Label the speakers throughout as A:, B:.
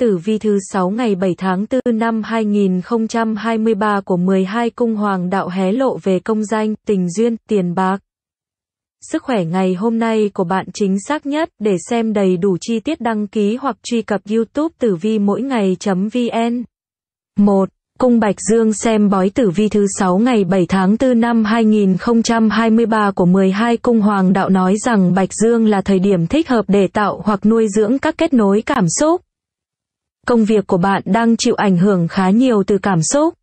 A: Tử vi thứ 6 ngày 7 tháng 4 năm 2023 của 12 cung hoàng đạo hé lộ về công danh, tình duyên, tiền bạc. Sức khỏe ngày hôm nay của bạn chính xác nhất để xem đầy đủ chi tiết đăng ký hoặc truy cập youtube tử vi mỗi ngày.vn 1. Cung Bạch Dương xem bói tử vi thứ 6 ngày 7 tháng 4 năm 2023 của 12 cung hoàng đạo nói rằng Bạch Dương là thời điểm thích hợp để tạo hoặc nuôi dưỡng các kết nối cảm xúc, công việc của bạn đang chịu ảnh hưởng khá nhiều từ cảm xúc.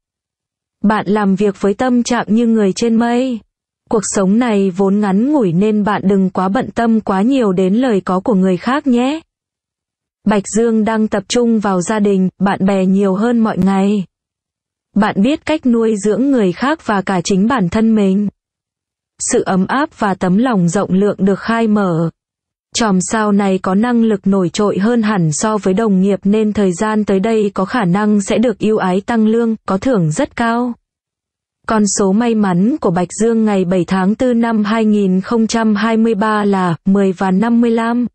A: Bạn làm việc với tâm trạng như người trên mây. Cuộc sống này vốn ngắn ngủi nên bạn đừng quá bận tâm quá nhiều đến lời có của người khác nhé. Bạch Dương đang tập trung vào gia đình, bạn bè nhiều hơn mọi ngày. Bạn biết cách nuôi dưỡng người khác và cả chính bản thân mình. Sự ấm áp và tấm lòng rộng lượng được khai mở, Chòm sao này có năng lực nổi trội hơn hẳn so với đồng nghiệp nên thời gian tới đây có khả năng sẽ được yêu ái tăng lương, có thưởng rất cao. Con số may mắn của Bạch Dương ngày 7 tháng 4 năm 2023 là 10 và 55.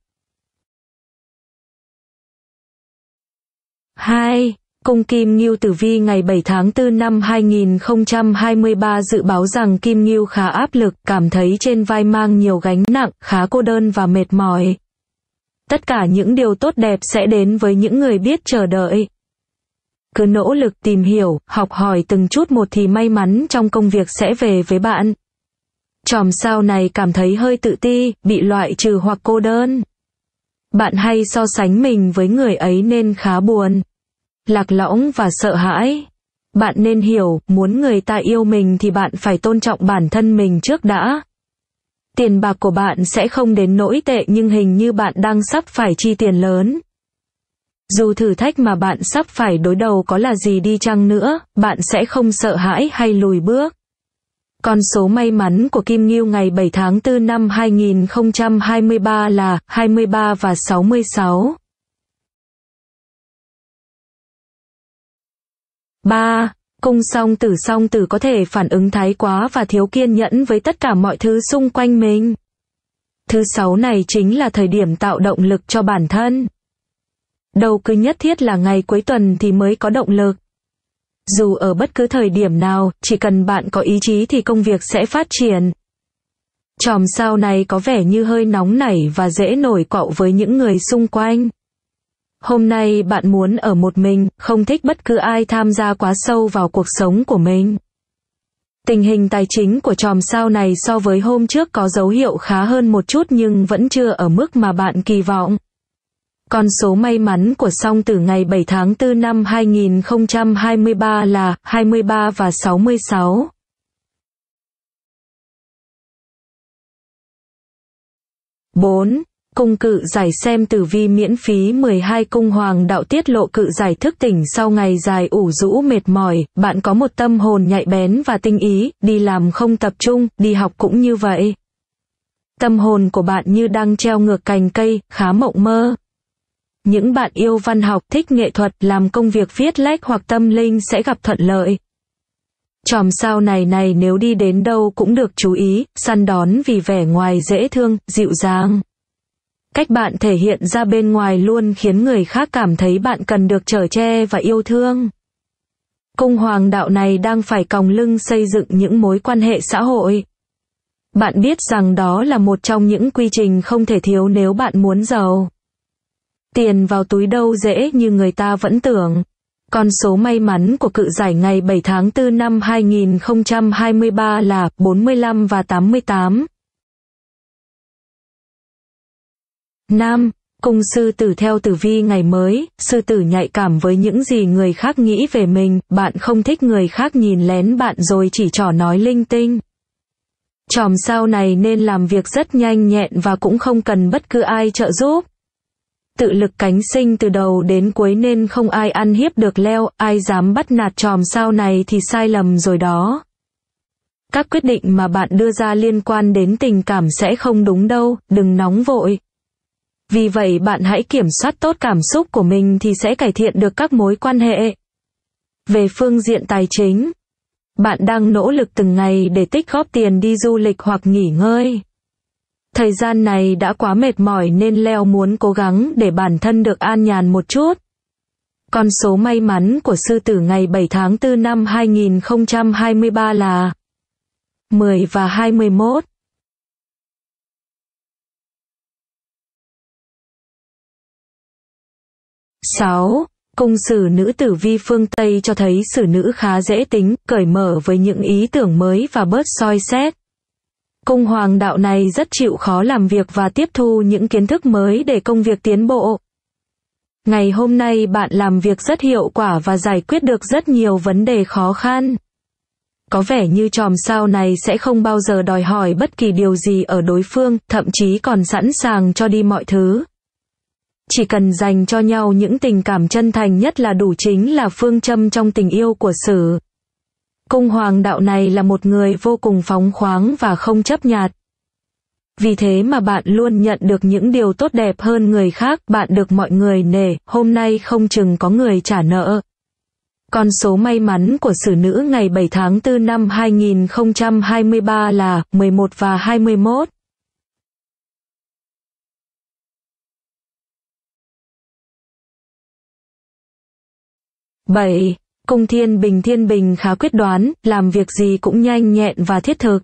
A: 2. Cung Kim Ngưu Tử Vi ngày 7 tháng 4 năm 2023 dự báo rằng Kim Ngưu khá áp lực, cảm thấy trên vai mang nhiều gánh nặng, khá cô đơn và mệt mỏi. Tất cả những điều tốt đẹp sẽ đến với những người biết chờ đợi. Cứ nỗ lực tìm hiểu, học hỏi từng chút một thì may mắn trong công việc sẽ về với bạn. Chòm sao này cảm thấy hơi tự ti, bị loại trừ hoặc cô đơn. Bạn hay so sánh mình với người ấy nên khá buồn lạc lõng và sợ hãi. Bạn nên hiểu, muốn người ta yêu mình thì bạn phải tôn trọng bản thân mình trước đã. Tiền bạc của bạn sẽ không đến nỗi tệ nhưng hình như bạn đang sắp phải chi tiền lớn. Dù thử thách mà bạn sắp phải đối đầu có là gì đi chăng nữa, bạn sẽ không sợ hãi hay lùi bước. Con số may mắn của Kim Ngưu ngày 7 tháng 4 năm 2023 là 23 và 66. 3. Cung song tử song tử có thể phản ứng thái quá và thiếu kiên nhẫn với tất cả mọi thứ xung quanh mình. Thứ sáu này chính là thời điểm tạo động lực cho bản thân. Đầu cứ nhất thiết là ngày cuối tuần thì mới có động lực. Dù ở bất cứ thời điểm nào, chỉ cần bạn có ý chí thì công việc sẽ phát triển. Chòm sao này có vẻ như hơi nóng nảy và dễ nổi cậu với những người xung quanh. Hôm nay bạn muốn ở một mình, không thích bất cứ ai tham gia quá sâu vào cuộc sống của mình. Tình hình tài chính của chòm sao này so với hôm trước có dấu hiệu khá hơn một chút nhưng vẫn chưa ở mức mà bạn kỳ vọng. Con số may mắn của song từ ngày 7 tháng 4 năm 2023 là 23 và 66. bốn Cung cự giải xem tử vi miễn phí 12 cung hoàng đạo tiết lộ cự giải thức tỉnh sau ngày dài ủ rũ mệt mỏi, bạn có một tâm hồn nhạy bén và tinh ý, đi làm không tập trung, đi học cũng như vậy. Tâm hồn của bạn như đang treo ngược cành cây, khá mộng mơ. Những bạn yêu văn học, thích nghệ thuật, làm công việc viết lách hoặc tâm linh sẽ gặp thuận lợi, Chòm sao này này nếu đi đến đâu cũng được chú ý, săn đón vì vẻ ngoài dễ thương, dịu dàng cách bạn thể hiện ra bên ngoài luôn khiến người khác cảm thấy bạn cần được trở che và yêu thương cung hoàng đạo này đang phải còng lưng xây dựng những mối quan hệ xã hội bạn biết rằng đó là một trong những quy trình không thể thiếu nếu bạn muốn giàu tiền vào túi đâu dễ như người ta vẫn tưởng con số may mắn của cự giải ngày 7 tháng 4 năm 2023 là 45 và 88. Nam, cung sư tử theo tử vi ngày mới, sư tử nhạy cảm với những gì người khác nghĩ về mình, bạn không thích người khác nhìn lén bạn rồi chỉ trỏ nói linh tinh. Chòm sao này nên làm việc rất nhanh nhẹn và cũng không cần bất cứ ai trợ giúp. Tự lực cánh sinh từ đầu đến cuối nên không ai ăn hiếp được leo, ai dám bắt nạt chòm sao này thì sai lầm rồi đó. Các quyết định mà bạn đưa ra liên quan đến tình cảm sẽ không đúng đâu, đừng nóng vội, vì vậy bạn hãy kiểm soát tốt cảm xúc của mình thì sẽ cải thiện được các mối quan hệ. Về phương diện tài chính, bạn đang nỗ lực từng ngày để tích góp tiền đi du lịch hoặc nghỉ ngơi. Thời gian này đã quá mệt mỏi nên Leo muốn cố gắng để bản thân được an nhàn một chút. Con số may mắn của sư tử ngày 7 tháng 4 năm 2023 là 10 và 21. 6. Cung sử nữ tử vi phương Tây cho thấy sử nữ khá dễ tính, cởi mở với những ý tưởng mới và bớt soi xét. Cung hoàng đạo này rất chịu khó làm việc và tiếp thu những kiến thức mới để công việc tiến bộ. Ngày hôm nay bạn làm việc rất hiệu quả và giải quyết được rất nhiều vấn đề khó khăn. Có vẻ như tròm sao này sẽ không bao giờ đòi hỏi bất kỳ điều gì ở đối phương, thậm chí còn sẵn sàng cho đi mọi thứ. Chỉ cần dành cho nhau những tình cảm chân thành nhất là đủ chính là phương châm trong tình yêu của sử. Cung hoàng đạo này là một người vô cùng phóng khoáng và không chấp nhạt. Vì thế mà bạn luôn nhận được những điều tốt đẹp hơn người khác, bạn được mọi người nể, hôm nay không chừng có người trả nợ. Con số may mắn của sử nữ ngày 7 tháng 4 năm 2023 là 11 và 21. 7. Cung Thiên Bình Thiên Bình khá quyết đoán, làm việc gì cũng nhanh nhẹn và thiết thực.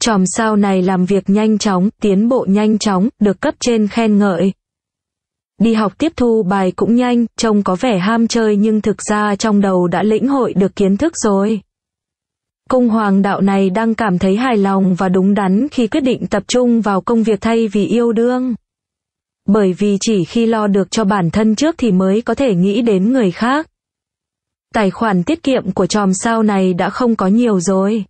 A: Chòm sao này làm việc nhanh chóng, tiến bộ nhanh chóng, được cấp trên khen ngợi. Đi học tiếp thu bài cũng nhanh, trông có vẻ ham chơi nhưng thực ra trong đầu đã lĩnh hội được kiến thức rồi. Cung hoàng đạo này đang cảm thấy hài lòng và đúng đắn khi quyết định tập trung vào công việc thay vì yêu đương. Bởi vì chỉ khi lo được cho bản thân trước thì mới có thể nghĩ đến người khác. Tài khoản tiết kiệm của chòm sao này đã không có nhiều rồi.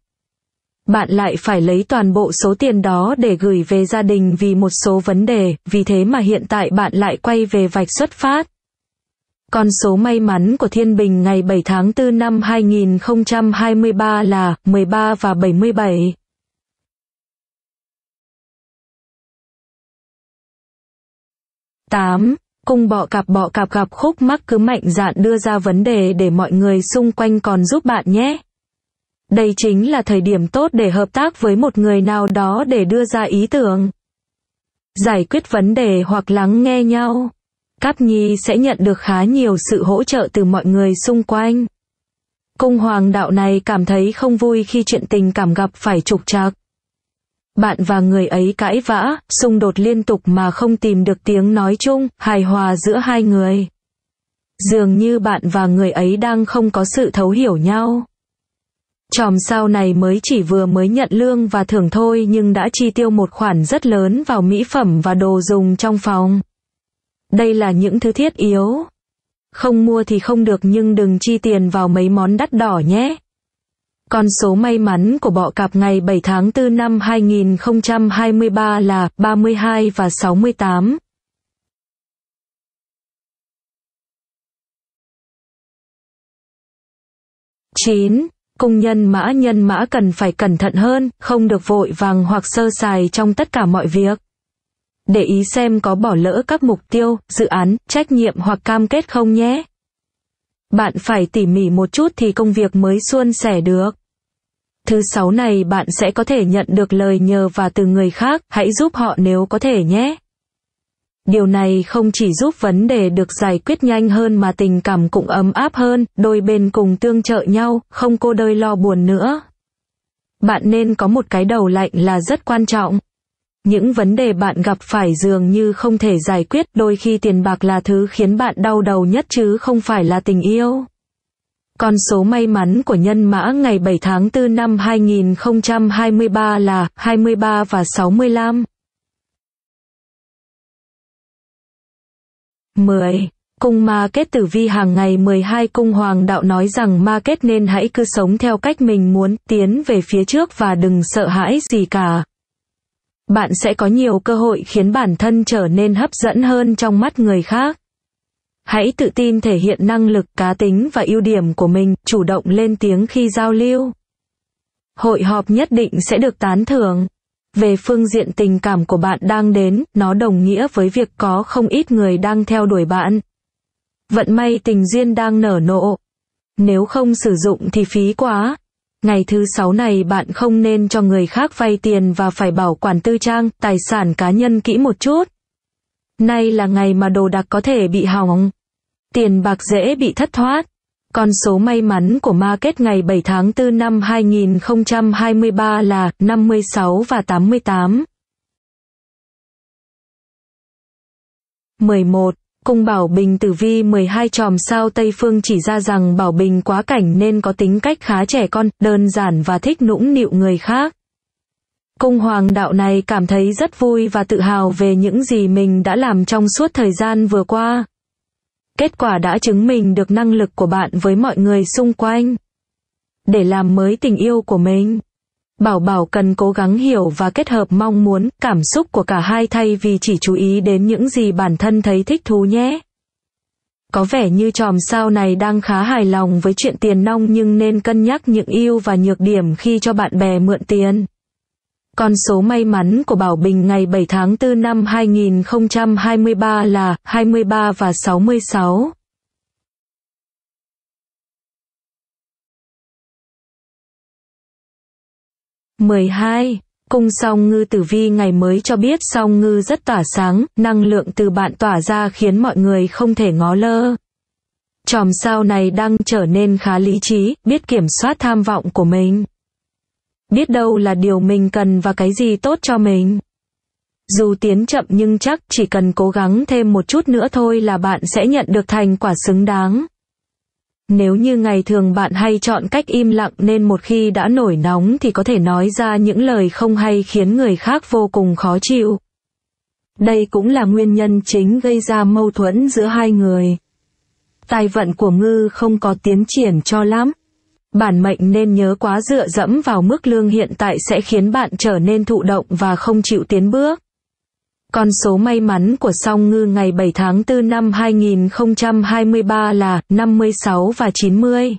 A: Bạn lại phải lấy toàn bộ số tiền đó để gửi về gia đình vì một số vấn đề, vì thế mà hiện tại bạn lại quay về vạch xuất phát. Con số may mắn của Thiên Bình ngày 7 tháng 4 năm 2023 là 13 và 77. tám Cùng bọ cạp bọ cạp gặp khúc mắc cứ mạnh dạn đưa ra vấn đề để mọi người xung quanh còn giúp bạn nhé. Đây chính là thời điểm tốt để hợp tác với một người nào đó để đưa ra ý tưởng. Giải quyết vấn đề hoặc lắng nghe nhau. Cáp Nhi sẽ nhận được khá nhiều sự hỗ trợ từ mọi người xung quanh. Cung hoàng đạo này cảm thấy không vui khi chuyện tình cảm gặp phải trục trặc bạn và người ấy cãi vã, xung đột liên tục mà không tìm được tiếng nói chung, hài hòa giữa hai người. Dường như bạn và người ấy đang không có sự thấu hiểu nhau. Chòm sao này mới chỉ vừa mới nhận lương và thưởng thôi nhưng đã chi tiêu một khoản rất lớn vào mỹ phẩm và đồ dùng trong phòng. Đây là những thứ thiết yếu. Không mua thì không được nhưng đừng chi tiền vào mấy món đắt đỏ nhé. Con số may mắn của bọ cạp ngày 7 tháng 4 năm 2023 là 32 và 68. chín công nhân mã nhân mã cần phải cẩn thận hơn, không được vội vàng hoặc sơ sài trong tất cả mọi việc. Để ý xem có bỏ lỡ các mục tiêu, dự án, trách nhiệm hoặc cam kết không nhé. Bạn phải tỉ mỉ một chút thì công việc mới suôn sẻ được. Thứ sáu này bạn sẽ có thể nhận được lời nhờ và từ người khác, hãy giúp họ nếu có thể nhé. Điều này không chỉ giúp vấn đề được giải quyết nhanh hơn mà tình cảm cũng ấm áp hơn, đôi bên cùng tương trợ nhau, không cô đơn lo buồn nữa. Bạn nên có một cái đầu lạnh là rất quan trọng. Những vấn đề bạn gặp phải dường như không thể giải quyết đôi khi tiền bạc là thứ khiến bạn đau đầu nhất chứ không phải là tình yêu. Con số may mắn của nhân mã ngày 7 tháng 4 năm 2023 là 23 và 65. 10. Cung ma kết tử vi hàng ngày 12 cung hoàng đạo nói rằng ma kết nên hãy cứ sống theo cách mình muốn, tiến về phía trước và đừng sợ hãi gì cả bạn sẽ có nhiều cơ hội khiến bản thân trở nên hấp dẫn hơn trong mắt người khác hãy tự tin thể hiện năng lực cá tính và ưu điểm của mình chủ động lên tiếng khi giao lưu hội họp nhất định sẽ được tán thưởng về phương diện tình cảm của bạn đang đến nó đồng nghĩa với việc có không ít người đang theo đuổi bạn vận may tình duyên đang nở nộ nếu không sử dụng thì phí quá Ngày thứ sáu này bạn không nên cho người khác vay tiền và phải bảo quản tư trang, tài sản cá nhân kỹ một chút. Nay là ngày mà đồ đạc có thể bị hỏng. Tiền bạc dễ bị thất thoát. Con số may mắn của market ngày 7 tháng 4 năm 2023 là 56 và 88. 11. Cung Bảo Bình Tử Vi 12 chòm sao Tây Phương chỉ ra rằng Bảo Bình quá cảnh nên có tính cách khá trẻ con, đơn giản và thích nũng nịu người khác. Cung hoàng đạo này cảm thấy rất vui và tự hào về những gì mình đã làm trong suốt thời gian vừa qua. Kết quả đã chứng minh được năng lực của bạn với mọi người xung quanh. Để làm mới tình yêu của mình. Bảo Bảo cần cố gắng hiểu và kết hợp mong muốn, cảm xúc của cả hai thay vì chỉ chú ý đến những gì bản thân thấy thích thú nhé. Có vẻ như chòm sao này đang khá hài lòng với chuyện tiền nong nhưng nên cân nhắc những ưu và nhược điểm khi cho bạn bè mượn tiền. Con số may mắn của Bảo Bình ngày 7 tháng 4 năm 2023 là 23 và 66. 12. Cung song ngư tử vi ngày mới cho biết song ngư rất tỏa sáng, năng lượng từ bạn tỏa ra khiến mọi người không thể ngó lơ. Chòm sao này đang trở nên khá lý trí, biết kiểm soát tham vọng của mình. Biết đâu là điều mình cần và cái gì tốt cho mình. Dù tiến chậm nhưng chắc chỉ cần cố gắng thêm một chút nữa thôi là bạn sẽ nhận được thành quả xứng đáng. Nếu như ngày thường bạn hay chọn cách im lặng nên một khi đã nổi nóng thì có thể nói ra những lời không hay khiến người khác vô cùng khó chịu. Đây cũng là nguyên nhân chính gây ra mâu thuẫn giữa hai người. Tài vận của ngư không có tiến triển cho lắm. Bản mệnh nên nhớ quá dựa dẫm vào mức lương hiện tại sẽ khiến bạn trở nên thụ động và không chịu tiến bước. Con số may mắn của song ngư ngày 7 tháng 4 năm 2023 là 56 và 90.